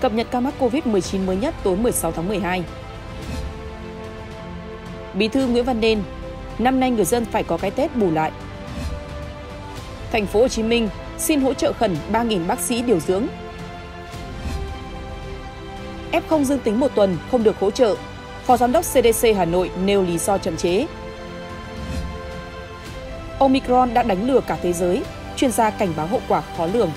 cập nhật ca mắc COVID-19 mới nhất tối 16 tháng 12. Bí thư Nguyễn Văn Nên, năm nay người dân phải có cái Tết bù lại. Thành phố Hồ Chí Minh xin hỗ trợ khẩn 3.000 bác sĩ điều dưỡng. F0 dương tính một tuần không được hỗ trợ, Phó Giám đốc CDC Hà Nội nêu lý do chậm chế. Omicron đã đánh lừa cả thế giới, chuyên gia cảnh báo hậu quả khó lường.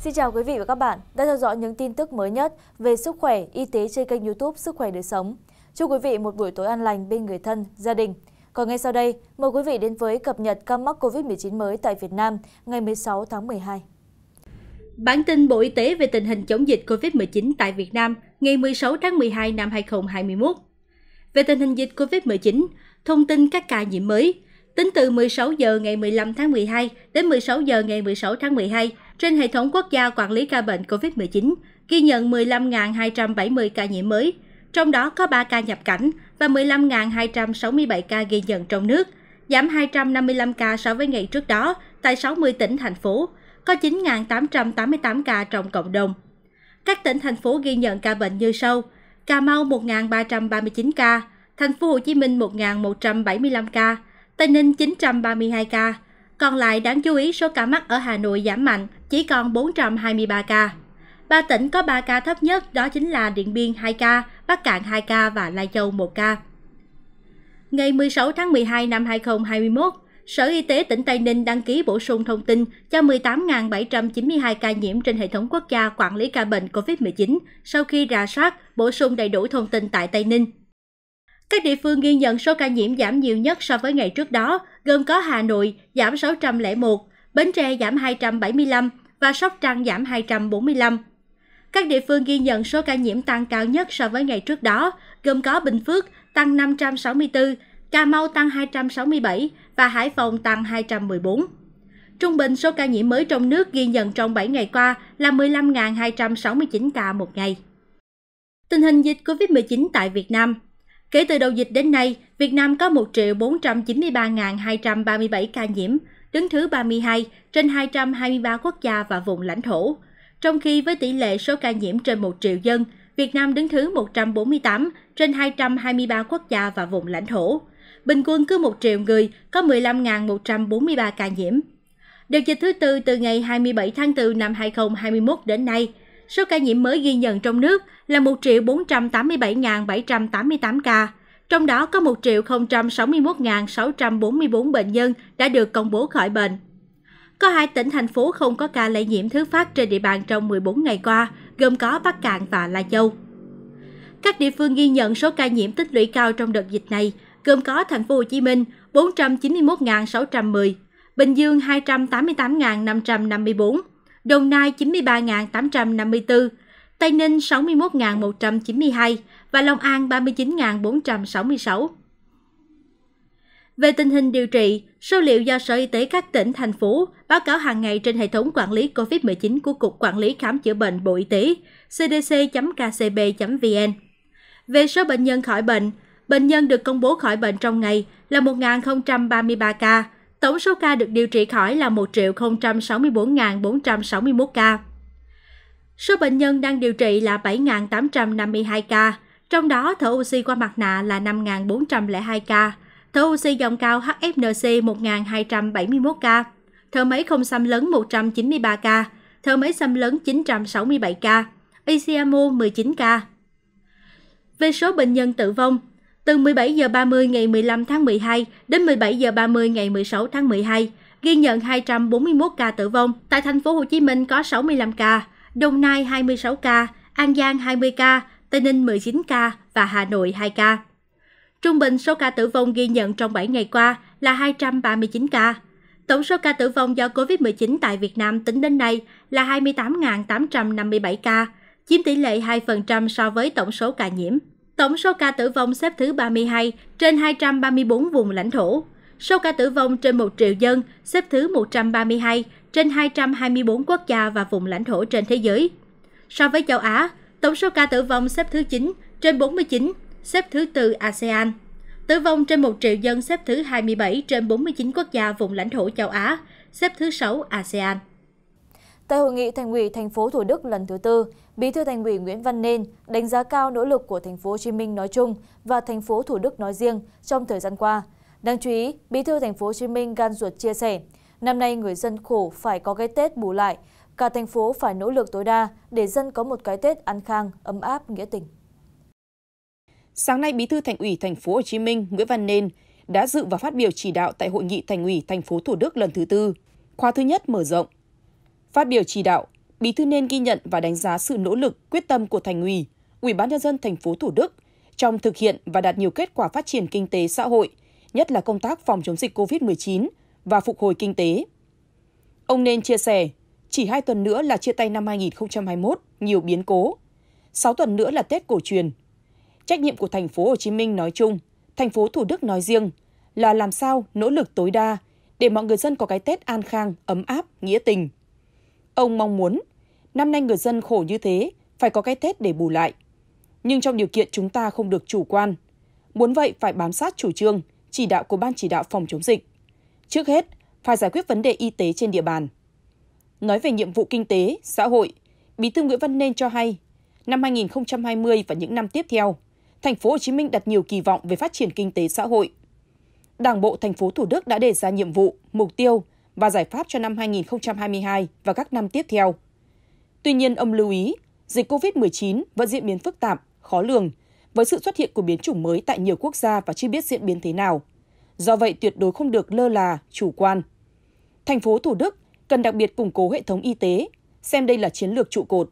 Xin chào quý vị và các bạn đã theo dõi những tin tức mới nhất về sức khỏe, y tế trên kênh youtube Sức khỏe đời sống. Chúc quý vị một buổi tối an lành bên người thân, gia đình. Còn ngay sau đây, mời quý vị đến với cập nhật ca mắc COVID-19 mới tại Việt Nam ngày 16 tháng 12. Bản tin Bộ Y tế về tình hình chống dịch COVID-19 tại Việt Nam ngày 16 tháng 12 năm 2021. Về tình hình dịch COVID-19, thông tin các ca nhiễm mới, tính từ 16 giờ ngày 15 tháng 12 đến 16 giờ ngày 16 tháng 12, trên hệ thống quốc gia quản lý ca bệnh covid một mươi chín ghi nhận 15.270 ca nhiễm mới, trong đó có 3 ca nhập cảnh và 15.267 ca ghi nhận trong nước, giảm 255 ca so với ngày trước đó tại 60 tỉnh thành phố, có 9.888 ca trong cộng đồng. Các tỉnh thành phố ghi nhận ca bệnh như sau: Cà Mau 1.339 ca, Thành phố Hồ Chí Minh 1.175 ca, Tây Ninh 932 ca, còn lại đáng chú ý số ca mắc ở Hà Nội giảm mạnh, chỉ còn 423 ca. Ba tỉnh có ba ca thấp nhất đó chính là Điện Biên hai ca, Bắc Cạn hai ca và Lai Châu một ca. Ngày 16 tháng 12 năm 2021, Sở Y tế tỉnh Tây Ninh đăng ký bổ sung thông tin cho 18.792 ca nhiễm trên hệ thống quốc gia quản lý ca bệnh COVID-19 sau khi rà soát, bổ sung đầy đủ thông tin tại Tây Ninh các địa phương ghi nhận số ca nhiễm giảm nhiều nhất so với ngày trước đó gồm có Hà Nội giảm 601, Bến Tre giảm 275 và Sóc Trăng giảm 245. Các địa phương ghi nhận số ca nhiễm tăng cao nhất so với ngày trước đó gồm có Bình Phước tăng 564, Cà Mau tăng 267 và Hải Phòng tăng 214. Trung bình số ca nhiễm mới trong nước ghi nhận trong 7 ngày qua là 15.269 ca một ngày. Tình hình dịch COVID-19 tại Việt Nam – kể từ đầu dịch đến nay, Việt Nam có 1 493 237 ca nhiễm, đứng thứ 32 trên 223 quốc gia và vùng lãnh thổ. Trong khi với tỷ lệ số ca nhiễm trên 1 triệu dân, Việt Nam đứng thứ 148 trên 223 quốc gia và vùng lãnh thổ. Bình quân cứ 1 triệu người có 15.143 ca nhiễm. Đợt dịch thứ tư từ ngày 27 tháng 4 năm 2021 đến nay – số ca nhiễm mới ghi nhận trong nước là một bốn trăm tám mươi bảy bảy trăm tám mươi tám ca trong đó có một sáu mươi một sáu trăm bốn mươi bốn bệnh nhân đã được công bố khỏi bệnh. Có hai tỉnh thành phố không có ca lây nhiễm thứ phát trên địa bàn trong 14 ngày qua, gồm có Bắc Cạn và La Châu. Các địa phương ghi nhận số ca nhiễm tích lũy cao trong đợt dịch này, gồm có thành phố Hồ Chí Minh 491.610, Bình Dương 288.554, Đồng nai chín mươi ba tám trăm năm mươi bốn, Tây Ninh sáu mươi một một trăm chín mươi hai và Long An ba mươi chín bốn trăm sáu mươi sáu. Về tình hình điều trị, số liệu do Sở Y tế các tỉnh, thành phố báo cáo hàng ngày trên hệ thống quản lý COVID-19 của Cục Quản lý Khám chữa bệnh Bộ Y tế cdc.kcb.vn. Về số bệnh nhân khỏi bệnh, bệnh nhân được công bố khỏi bệnh trong ngày là 1.033 ca, tổng số ca được điều trị khỏi là 1 sáu mươi bốn bốn trăm sáu mươi một ca. Số bệnh nhân đang điều trị là bảy tám trăm năm mươi hai ca, trong đó thở oxy qua mặt nạ là năm bốn trăm 5 hai ca, thở oxy dòng cao HFNC một hai trăm bảy mươi một ca, thở máy không xâm lấn ba ca, thở máy xâm lấn bảy ca, ECMO chín ca. Về số bệnh nhân tử vong, từ một mươi bảy h ba mươi ngày một mươi năm tháng một mươi hai đến một mươi bảy h ba mươi ngày một mươi sáu tháng một mươi hai ghi nhận hai trăm bốn mươi một ca tử vong tại thành phố Hồ Chí Minh có sáu mươi năm ca Đồng Nai 26 ca An Giang 20 ca Tây Ninh 19 ca và Hà Nội 2 ca Trung bình số ca tử vong ghi nhận trong bảy ngày qua là 239 ca. Tổng số ca tử vong do COVID-19 tại Việt Nam tính đến nay là 28.857 ca, chiếm tỷ lệ 2% so với tổng số ca nhiễm tổng số ca tử vong xếp thứ ba mươi hai trên hai trăm ba mươi bốn vùng lãnh thổ. Số ca tử vong trên một triệu dân xếp thứ một trăm ba mươi hai trên hai hai trăm mươi bốn quốc gia và vùng lãnh thổ trên thế giới. So với châu Á, tổng số ca tử vong xếp thứ chín trên bốn mươi chín, xếp thứ tư ASEAN. Tử vong trên một triệu dân xếp thứ hai mươi bảy trên bốn mươi chín quốc gia vùng lãnh thổ châu Á, xếp thứ sáu ASEAN. Tại hội nghị Thành ủy thành phố Thủ Đức lần thứ tư, Bí thư Thành ủy Nguyễn Văn Nên đánh giá cao nỗ lực của thành phố Hồ Chí Minh nói chung và thành phố Thủ Đức nói riêng trong thời gian qua. Đáng chú ý, Bí thư Thành phố Hồ Chí Minh gan ruột chia sẻ, năm nay người dân khổ phải có cái Tết bù lại, cả thành phố phải nỗ lực tối đa để dân có một cái Tết an khang, ấm áp, nghĩa tình. Sáng nay, Bí thư Thành ủy Thành phố Hồ Chí Minh Nguyễn Văn Nên đã dự và phát biểu chỉ đạo tại hội nghị Thành ủy Thành phố Thủ Đức lần thứ tư, khóa thứ nhất mở rộng Phát biểu chỉ đạo, Bí thư nên ghi nhận và đánh giá sự nỗ lực, quyết tâm của thành ủy, Ủy ban nhân dân thành phố Thủ Đức trong thực hiện và đạt nhiều kết quả phát triển kinh tế xã hội, nhất là công tác phòng chống dịch COVID-19 và phục hồi kinh tế. Ông nên chia sẻ, chỉ hai tuần nữa là chia tay năm 2021, nhiều biến cố. 6 tuần nữa là Tết cổ truyền. Trách nhiệm của thành phố Hồ Chí Minh nói chung, thành phố Thủ Đức nói riêng là làm sao nỗ lực tối đa để mọi người dân có cái Tết an khang, ấm áp, nghĩa tình, Ông mong muốn, năm nay người dân khổ như thế, phải có cái Tết để bù lại. Nhưng trong điều kiện chúng ta không được chủ quan. Muốn vậy phải bám sát chủ trương, chỉ đạo của Ban chỉ đạo phòng chống dịch. Trước hết, phải giải quyết vấn đề y tế trên địa bàn. Nói về nhiệm vụ kinh tế, xã hội, Bí thư Nguyễn Văn Nên cho hay, năm 2020 và những năm tiếp theo, thành phố Hồ Chí Minh đặt nhiều kỳ vọng về phát triển kinh tế xã hội. Đảng bộ thành phố Thủ Đức đã đề ra nhiệm vụ, mục tiêu và giải pháp cho năm 2022 và các năm tiếp theo. Tuy nhiên, ông lưu ý, dịch COVID-19 vẫn diễn biến phức tạp, khó lường, với sự xuất hiện của biến chủng mới tại nhiều quốc gia và chưa biết diễn biến thế nào. Do vậy, tuyệt đối không được lơ là, chủ quan. Thành phố Thủ Đức cần đặc biệt củng cố hệ thống y tế, xem đây là chiến lược trụ cột.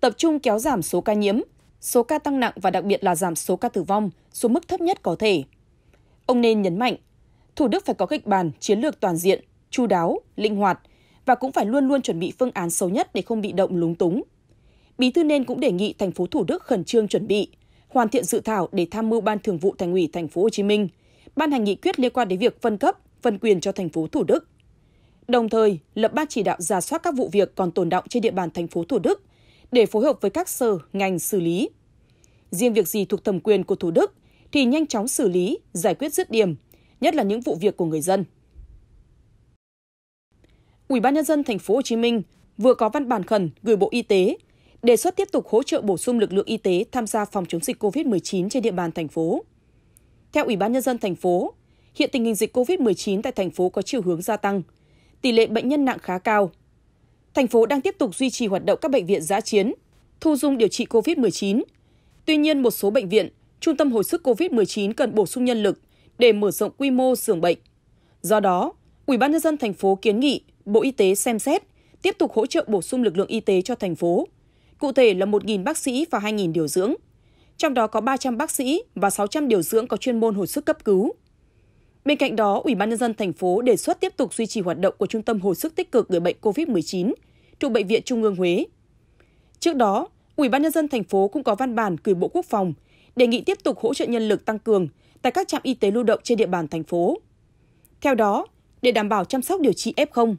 Tập trung kéo giảm số ca nhiễm, số ca tăng nặng và đặc biệt là giảm số ca tử vong xuống mức thấp nhất có thể. Ông nên nhấn mạnh, Thủ Đức phải có kịch bản chiến lược toàn diện chu đáo, linh hoạt và cũng phải luôn luôn chuẩn bị phương án xấu nhất để không bị động lúng túng. Bí thư nên cũng đề nghị thành phố Thủ Đức khẩn trương chuẩn bị, hoàn thiện dự thảo để tham mưu ban thường vụ Thành ủy thành phố Hồ Chí Minh ban hành nghị quyết liên quan đến việc phân cấp, phân quyền cho thành phố Thủ Đức. Đồng thời, lập ban chỉ đạo giả soát các vụ việc còn tồn động trên địa bàn thành phố Thủ Đức để phối hợp với các sở, ngành xử lý. Riêng việc gì thuộc thẩm quyền của Thủ Đức thì nhanh chóng xử lý, giải quyết dứt điểm, nhất là những vụ việc của người dân ubnd tp hcm vừa có văn bản khẩn gửi bộ y tế đề xuất tiếp tục hỗ trợ bổ sung lực lượng y tế tham gia phòng chống dịch covid 19 trên địa bàn thành phố theo ủy ban nhân dân thành phố hiện tình hình dịch covid 19 tại thành phố có chiều hướng gia tăng tỷ lệ bệnh nhân nặng khá cao thành phố đang tiếp tục duy trì hoạt động các bệnh viện giã chiến thu dung điều trị covid 19 tuy nhiên một số bệnh viện trung tâm hồi sức covid 19 cần bổ sung nhân lực để mở rộng quy mô giường bệnh do đó ủy ban nhân dân thành phố kiến nghị Bộ Y tế xem xét tiếp tục hỗ trợ bổ sung lực lượng y tế cho thành phố, cụ thể là 1.000 bác sĩ và 2.000 điều dưỡng, trong đó có 300 bác sĩ và 600 điều dưỡng có chuyên môn hồi sức cấp cứu. Bên cạnh đó, Ủy ban nhân dân thành phố đề xuất tiếp tục duy trì hoạt động của Trung tâm hồi sức tích cực người bệnh COVID-19 thuộc bệnh viện Trung ương Huế. Trước đó, Ủy ban nhân dân thành phố cũng có văn bản gửi Bộ Quốc phòng đề nghị tiếp tục hỗ trợ nhân lực tăng cường tại các trạm y tế lưu động trên địa bàn thành phố. Theo đó, để đảm bảo chăm sóc điều trị F0,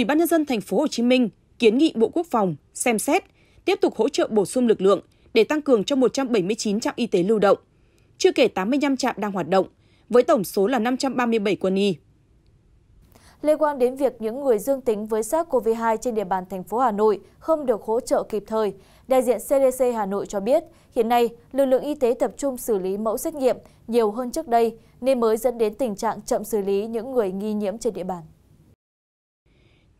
ubnd tp hcm kiến nghị Bộ Quốc phòng xem xét tiếp tục hỗ trợ bổ sung lực lượng để tăng cường cho 179 trạm y tế lưu động, chưa kể 85 trạm đang hoạt động, với tổng số là 537 quân y. Liên quan đến việc những người dương tính với SARS-CoV-2 trên địa bàn thành phố Hà Nội không được hỗ trợ kịp thời, đại diện CDC Hà Nội cho biết hiện nay lực lượng y tế tập trung xử lý mẫu xét nghiệm nhiều hơn trước đây nên mới dẫn đến tình trạng chậm xử lý những người nghi nhiễm trên địa bàn.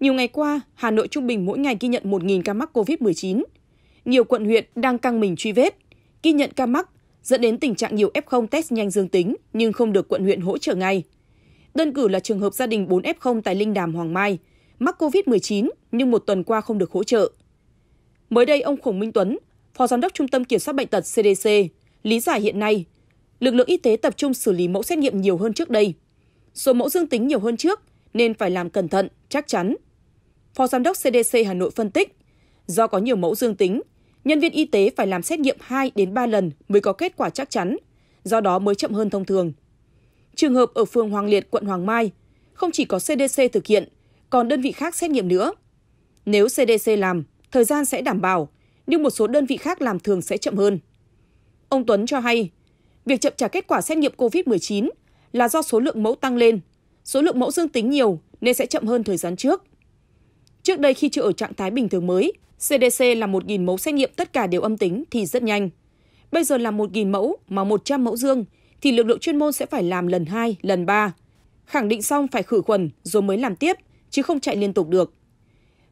Nhiều ngày qua, Hà Nội trung bình mỗi ngày ghi nhận 1.000 ca mắc COVID-19. Nhiều quận huyện đang căng mình truy vết, ghi nhận ca mắc, dẫn đến tình trạng nhiều F0 test nhanh dương tính nhưng không được quận huyện hỗ trợ ngay. Đơn cử là trường hợp gia đình 4 F0 tại Linh Đàm Hoàng Mai, mắc COVID-19 nhưng một tuần qua không được hỗ trợ. Mới đây, ông Khổng Minh Tuấn, Phó Giám đốc Trung tâm Kiểm soát Bệnh tật CDC, lý giải hiện nay, lực lượng y tế tập trung xử lý mẫu xét nghiệm nhiều hơn trước đây. Số mẫu dương tính nhiều hơn trước nên phải làm cẩn thận, chắc chắn Phó Giám đốc CDC Hà Nội phân tích, do có nhiều mẫu dương tính, nhân viên y tế phải làm xét nghiệm 2 đến 3 lần mới có kết quả chắc chắn, do đó mới chậm hơn thông thường. Trường hợp ở phường Hoàng Liệt, quận Hoàng Mai, không chỉ có CDC thực hiện, còn đơn vị khác xét nghiệm nữa. Nếu CDC làm, thời gian sẽ đảm bảo, nhưng một số đơn vị khác làm thường sẽ chậm hơn. Ông Tuấn cho hay, việc chậm trả kết quả xét nghiệm COVID-19 là do số lượng mẫu tăng lên, số lượng mẫu dương tính nhiều nên sẽ chậm hơn thời gian trước. Trước đây khi chưa ở trạng thái bình thường mới, CDC là 1.000 mẫu xét nghiệm tất cả đều âm tính thì rất nhanh. Bây giờ là 1.000 mẫu mà 100 mẫu dương thì lực lượng chuyên môn sẽ phải làm lần 2, lần 3. Khẳng định xong phải khử khuẩn rồi mới làm tiếp, chứ không chạy liên tục được.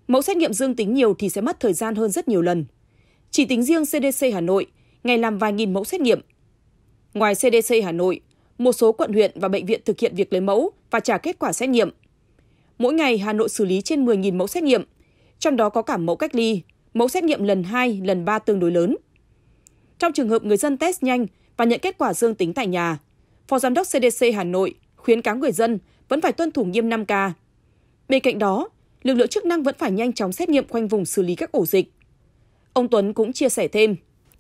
Mẫu xét nghiệm dương tính nhiều thì sẽ mất thời gian hơn rất nhiều lần. Chỉ tính riêng CDC Hà Nội, ngày làm vài nghìn mẫu xét nghiệm. Ngoài CDC Hà Nội, một số quận huyện và bệnh viện thực hiện việc lấy mẫu và trả kết quả xét nghiệm mỗi ngày Hà Nội xử lý trên 10.000 mẫu xét nghiệm, trong đó có cả mẫu cách ly, mẫu xét nghiệm lần 2, lần 3 tương đối lớn. Trong trường hợp người dân test nhanh và nhận kết quả dương tính tại nhà, Phó Giám đốc CDC Hà Nội khuyến cáo người dân vẫn phải tuân thủ nghiêm 5K. Bên cạnh đó, lực lượng chức năng vẫn phải nhanh chóng xét nghiệm khoanh vùng xử lý các ổ dịch. Ông Tuấn cũng chia sẻ thêm,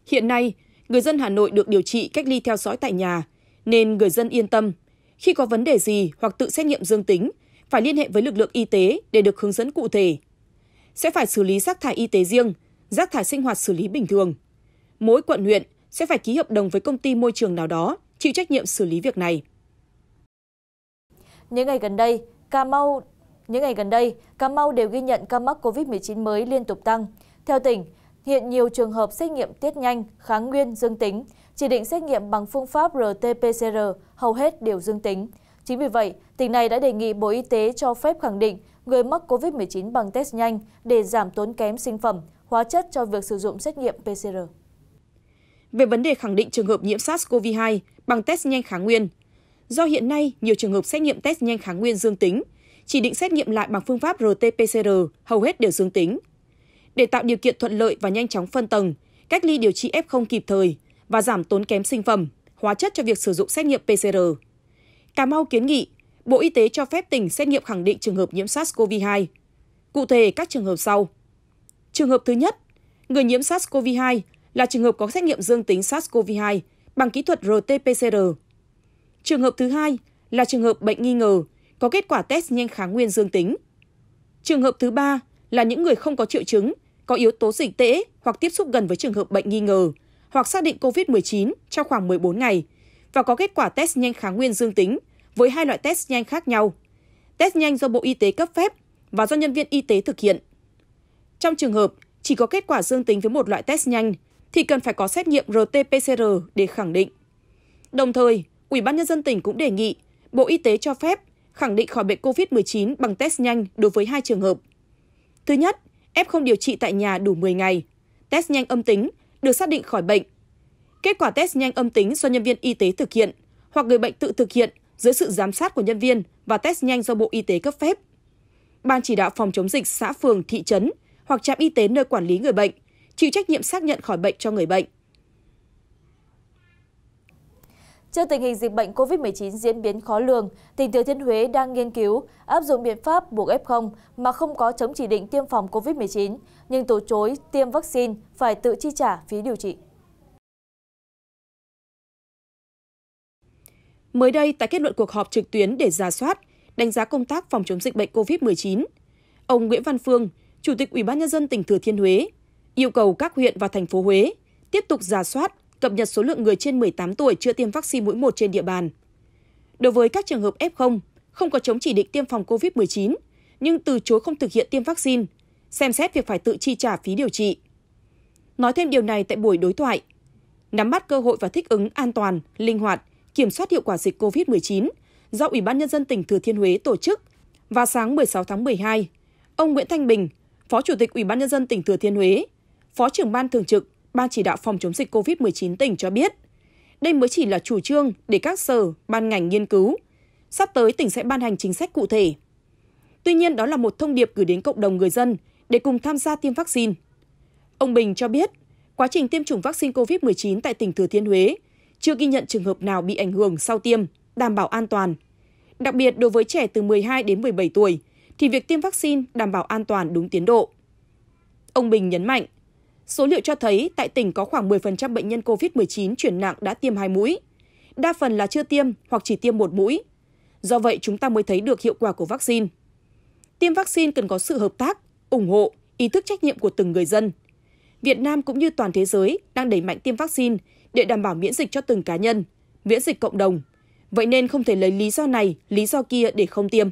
hiện nay, người dân Hà Nội được điều trị cách ly theo dõi tại nhà, nên người dân yên tâm. Khi có vấn đề gì hoặc tự xét nghiệm dương tính phải liên hệ với lực lượng y tế để được hướng dẫn cụ thể. Sẽ phải xử lý rác thải y tế riêng, rác thải sinh hoạt xử lý bình thường. Mỗi quận huyện sẽ phải ký hợp đồng với công ty môi trường nào đó chịu trách nhiệm xử lý việc này. Những ngày gần đây, Cà Mau những ngày gần đây, Cà Mau đều ghi nhận ca mắc COVID-19 mới liên tục tăng. Theo tỉnh, hiện nhiều trường hợp xét nghiệm tiết nhanh, kháng nguyên dương tính, chỉ định xét nghiệm bằng phương pháp RT-PCR hầu hết đều dương tính chính vì vậy tỉnh này đã đề nghị bộ y tế cho phép khẳng định người mắc covid 19 bằng test nhanh để giảm tốn kém sinh phẩm hóa chất cho việc sử dụng xét nghiệm pcr về vấn đề khẳng định trường hợp nhiễm SARS-CoV-2 bằng test nhanh kháng nguyên. Do hiện nay, nhiều trường hợp xét nghiệm test nhanh kháng nguyên dương tính, chỉ định xét nghiệm lại bằng phương pháp RT-PCR hầu hết đều dương tính. Để tạo điều kiện thuận lợi và nhanh chóng phân tầng, cách ly điều trị F0 kịp thời và giảm tốn kém sinh phẩm, hóa chất cho việc sử dụng xét nghiệm PCR. Cà Mau kiến nghị Bộ Y tế cho phép tỉnh xét nghiệm khẳng định trường hợp nhiễm SARS-CoV-2. Cụ thể các trường hợp sau. Trường hợp thứ nhất, người nhiễm SARS-CoV-2 là trường hợp có xét nghiệm dương tính SARS-CoV-2 bằng kỹ thuật RT-PCR. Trường hợp thứ hai là trường hợp bệnh nghi ngờ có kết quả test nhanh kháng nguyên dương tính. Trường hợp thứ ba là những người không có triệu chứng, có yếu tố dịch tễ hoặc tiếp xúc gần với trường hợp bệnh nghi ngờ hoặc xác định COVID-19 trong khoảng 14 ngày và có kết quả test nhanh kháng nguyên dương tính với hai loại test nhanh khác nhau. Test nhanh do Bộ Y tế cấp phép và do nhân viên y tế thực hiện. Trong trường hợp chỉ có kết quả dương tính với một loại test nhanh thì cần phải có xét nghiệm RT-PCR để khẳng định. Đồng thời, Ủy ban nhân dân tỉnh cũng đề nghị Bộ Y tế cho phép khẳng định khỏi bệnh COVID-19 bằng test nhanh đối với hai trường hợp. Thứ nhất, f không điều trị tại nhà đủ 10 ngày, test nhanh âm tính, được xác định khỏi bệnh Kết quả test nhanh âm tính do nhân viên y tế thực hiện hoặc người bệnh tự thực hiện dưới sự giám sát của nhân viên và test nhanh do Bộ Y tế cấp phép. Ban chỉ đạo phòng chống dịch xã phường, thị trấn hoặc trạm y tế nơi quản lý người bệnh chịu trách nhiệm xác nhận khỏi bệnh cho người bệnh. Trước tình hình dịch bệnh COVID-19 diễn biến khó lường, tỉnh Thừa Thiên Huế đang nghiên cứu áp dụng biện pháp buộc F0 mà không có chống chỉ định tiêm phòng COVID-19, nhưng từ chối tiêm vaccine phải tự chi trả phí điều trị. Mới đây, tại kết luận cuộc họp trực tuyến để ra soát, đánh giá công tác phòng chống dịch bệnh COVID-19, ông Nguyễn Văn Phương, Chủ tịch Ủy ban nhân dân tỉnh Thừa Thiên Huế, yêu cầu các huyện và thành phố Huế tiếp tục giả soát, cập nhật số lượng người trên 18 tuổi chưa tiêm vaccine mũi 1 trên địa bàn. Đối với các trường hợp F0 không có chống chỉ định tiêm phòng COVID-19 nhưng từ chối không thực hiện tiêm vaccine, xem xét việc phải tự chi trả phí điều trị. Nói thêm điều này tại buổi đối thoại, nắm bắt cơ hội và thích ứng an toàn, linh hoạt – kiểm soát hiệu quả dịch covid 19 do Ủy ban Nhân dân tỉnh Thừa Thiên Huế tổ chức vào sáng 16 tháng 12, ông Nguyễn Thanh Bình, Phó Chủ tịch Ủy ban Nhân dân tỉnh Thừa Thiên Huế, Phó trưởng ban thường trực Ban chỉ đạo phòng chống dịch COVID-19 tỉnh cho biết, đây mới chỉ là chủ trương để các sở, ban ngành nghiên cứu. Sắp tới tỉnh sẽ ban hành chính sách cụ thể. Tuy nhiên đó là một thông điệp gửi đến cộng đồng người dân để cùng tham gia tiêm vaccine. Ông Bình cho biết, quá trình tiêm chủng vaccine COVID-19 tại tỉnh Thừa Thiên Huế chưa ghi nhận trường hợp nào bị ảnh hưởng sau tiêm, đảm bảo an toàn. Đặc biệt đối với trẻ từ 12 đến 17 tuổi thì việc tiêm vaccine đảm bảo an toàn đúng tiến độ. Ông Bình nhấn mạnh, số liệu cho thấy tại tỉnh có khoảng 10% bệnh nhân COVID-19 chuyển nặng đã tiêm hai mũi, đa phần là chưa tiêm hoặc chỉ tiêm một mũi. Do vậy chúng ta mới thấy được hiệu quả của vaccine. Tiêm vaccine cần có sự hợp tác, ủng hộ, ý thức trách nhiệm của từng người dân. Việt Nam cũng như toàn thế giới đang đẩy mạnh tiêm vaccine để đảm bảo miễn dịch cho từng cá nhân miễn dịch cộng đồng vậy nên không thể lấy lý do này lý do kia để không tiêm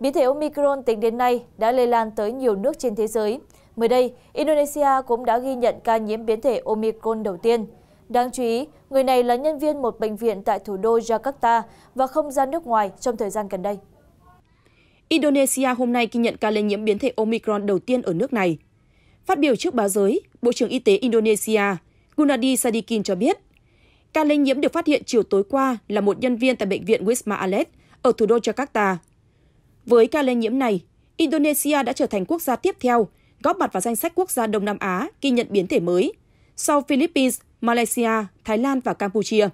Biến thể Omicron tính đến nay đã lây lan tới nhiều nước trên thế giới. Mới đây, Indonesia cũng đã ghi nhận ca nhiễm biến thể Omicron đầu tiên. Đáng chú ý, người này là nhân viên một bệnh viện tại thủ đô Jakarta và không ra nước ngoài trong thời gian gần đây. Indonesia hôm nay ghi nhận ca lây nhiễm biến thể Omicron đầu tiên ở nước này. Phát biểu trước báo giới, Bộ trưởng Y tế Indonesia Gunadi Sadikin cho biết, ca lây nhiễm được phát hiện chiều tối qua là một nhân viên tại bệnh viện Wisma Atlet ở thủ đô Jakarta. Với ca lây nhiễm này, Indonesia đã trở thành quốc gia tiếp theo góp mặt vào danh sách quốc gia Đông Nam Á ghi nhận biến thể mới, sau Philippines, Malaysia, Thái Lan và Campuchia.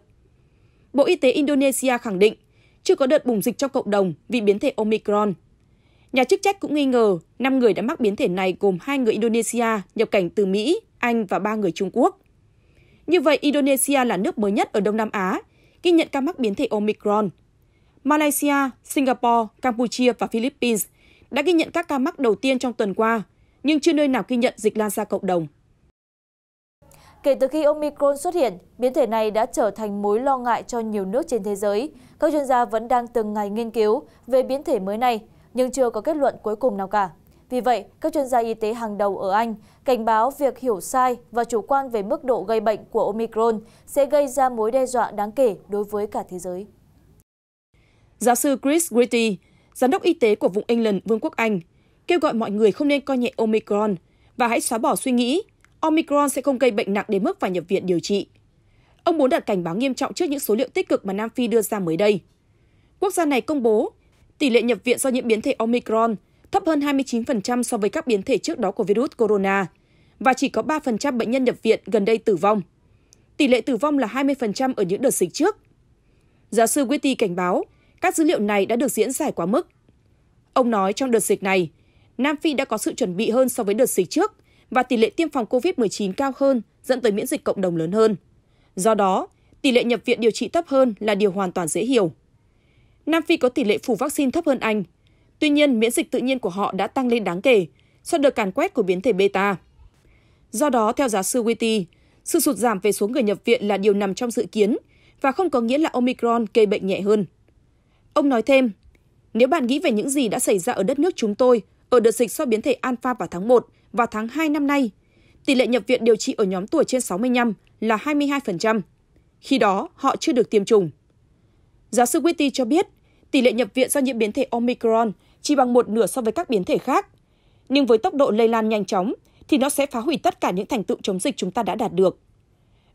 Bộ Y tế Indonesia khẳng định chưa có đợt bùng dịch trong cộng đồng vì biến thể Omicron – Nhà chức trách cũng nghi ngờ 5 người đã mắc biến thể này gồm hai người Indonesia nhập cảnh từ Mỹ, Anh và ba người Trung Quốc. Như vậy, Indonesia là nước mới nhất ở Đông Nam Á ghi nhận ca mắc biến thể Omicron. Malaysia, Singapore, Campuchia và Philippines đã ghi nhận các ca mắc đầu tiên trong tuần qua, nhưng chưa nơi nào ghi nhận dịch lan ra cộng đồng. Kể từ khi Omicron xuất hiện, biến thể này đã trở thành mối lo ngại cho nhiều nước trên thế giới. Các chuyên gia vẫn đang từng ngày nghiên cứu về biến thể mới này nhưng chưa có kết luận cuối cùng nào cả. Vì vậy, các chuyên gia y tế hàng đầu ở Anh cảnh báo việc hiểu sai và chủ quan về mức độ gây bệnh của Omicron sẽ gây ra mối đe dọa đáng kể đối với cả thế giới. Giáo sư Chris Whitty, giám đốc y tế của vùng England, Vương quốc Anh, kêu gọi mọi người không nên coi nhẹ Omicron và hãy xóa bỏ suy nghĩ Omicron sẽ không gây bệnh nặng đến mức phải nhập viện điều trị. Ông muốn đặt cảnh báo nghiêm trọng trước những số liệu tích cực mà Nam Phi đưa ra mới đây. Quốc gia này công bố tỷ lệ nhập viện do nhiễm biến thể Omicron thấp hơn 29% so với các biến thể trước đó của virus corona và chỉ có 3% bệnh nhân nhập viện gần đây tử vong. Tỷ lệ tử vong là 20% ở những đợt dịch trước. Giáo sư Whitty cảnh báo, các dữ liệu này đã được diễn giải quá mức. Ông nói trong đợt dịch này, Nam Phi đã có sự chuẩn bị hơn so với đợt dịch trước và tỷ lệ tiêm phòng COVID-19 cao hơn dẫn tới miễn dịch cộng đồng lớn hơn. Do đó, tỷ lệ nhập viện điều trị thấp hơn là điều hoàn toàn dễ hiểu. Nam Phi có tỷ lệ phủ vaccine thấp hơn Anh. Tuy nhiên, miễn dịch tự nhiên của họ đã tăng lên đáng kể sau đợt càn quét của biến thể Beta. Do đó, theo giáo sư Witty, sự sụt giảm về số người nhập viện là điều nằm trong dự kiến và không có nghĩa là Omicron gây bệnh nhẹ hơn. Ông nói thêm, nếu bạn nghĩ về những gì đã xảy ra ở đất nước chúng tôi ở đợt dịch do biến thể Alpha vào tháng 1 và tháng 2 năm nay, tỷ lệ nhập viện điều trị ở nhóm tuổi trên 65 là 22%. Khi đó, họ chưa được tiêm chủng. Giáo sư Whitty cho biết, tỷ lệ nhập viện do nhiễm biến thể omicron chỉ bằng một nửa so với các biến thể khác. Nhưng với tốc độ lây lan nhanh chóng, thì nó sẽ phá hủy tất cả những thành tựu chống dịch chúng ta đã đạt được.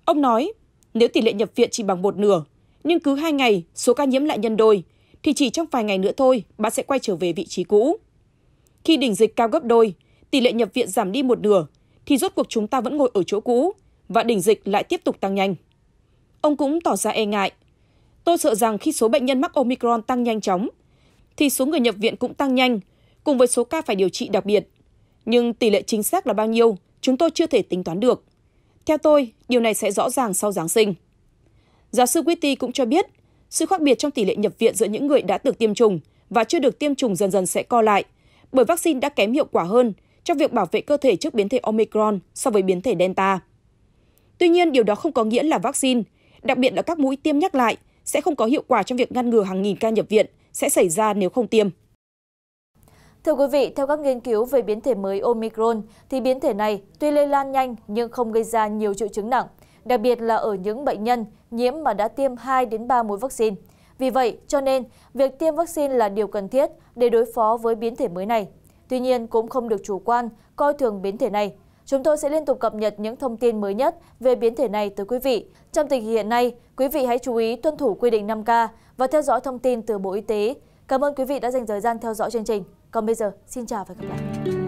Ông nói, nếu tỷ lệ nhập viện chỉ bằng một nửa, nhưng cứ hai ngày số ca nhiễm lại nhân đôi, thì chỉ trong vài ngày nữa thôi bạn sẽ quay trở về vị trí cũ. Khi đỉnh dịch cao gấp đôi, tỷ lệ nhập viện giảm đi một nửa, thì rốt cuộc chúng ta vẫn ngồi ở chỗ cũ và đỉnh dịch lại tiếp tục tăng nhanh. Ông cũng tỏ ra e ngại Tôi sợ rằng khi số bệnh nhân mắc Omicron tăng nhanh chóng, thì số người nhập viện cũng tăng nhanh, cùng với số ca phải điều trị đặc biệt. Nhưng tỷ lệ chính xác là bao nhiêu, chúng tôi chưa thể tính toán được. Theo tôi, điều này sẽ rõ ràng sau Giáng sinh. Giáo sư Whitty cũng cho biết, sự khác biệt trong tỷ lệ nhập viện giữa những người đã được tiêm chủng và chưa được tiêm chủng dần dần sẽ co lại, bởi vaccine đã kém hiệu quả hơn trong việc bảo vệ cơ thể trước biến thể Omicron so với biến thể Delta. Tuy nhiên, điều đó không có nghĩa là vaccine, đặc biệt là các mũi tiêm nhắc lại, sẽ không có hiệu quả trong việc ngăn ngừa hàng nghìn ca nhập viện sẽ xảy ra nếu không tiêm. Thưa quý vị, theo các nghiên cứu về biến thể mới Omicron, thì biến thể này tuy lây lan nhanh nhưng không gây ra nhiều triệu chứng nặng, đặc biệt là ở những bệnh nhân nhiễm mà đã tiêm 2 đến 3 mũi vaccine. Vì vậy, cho nên, việc tiêm vaccine là điều cần thiết để đối phó với biến thể mới này. Tuy nhiên, cũng không được chủ quan, coi thường biến thể này, Chúng tôi sẽ liên tục cập nhật những thông tin mới nhất về biến thể này tới quý vị. Trong tình hiện nay, quý vị hãy chú ý tuân thủ quy định 5K và theo dõi thông tin từ Bộ Y tế. Cảm ơn quý vị đã dành thời gian theo dõi chương trình. Còn bây giờ, xin chào và gặp lại.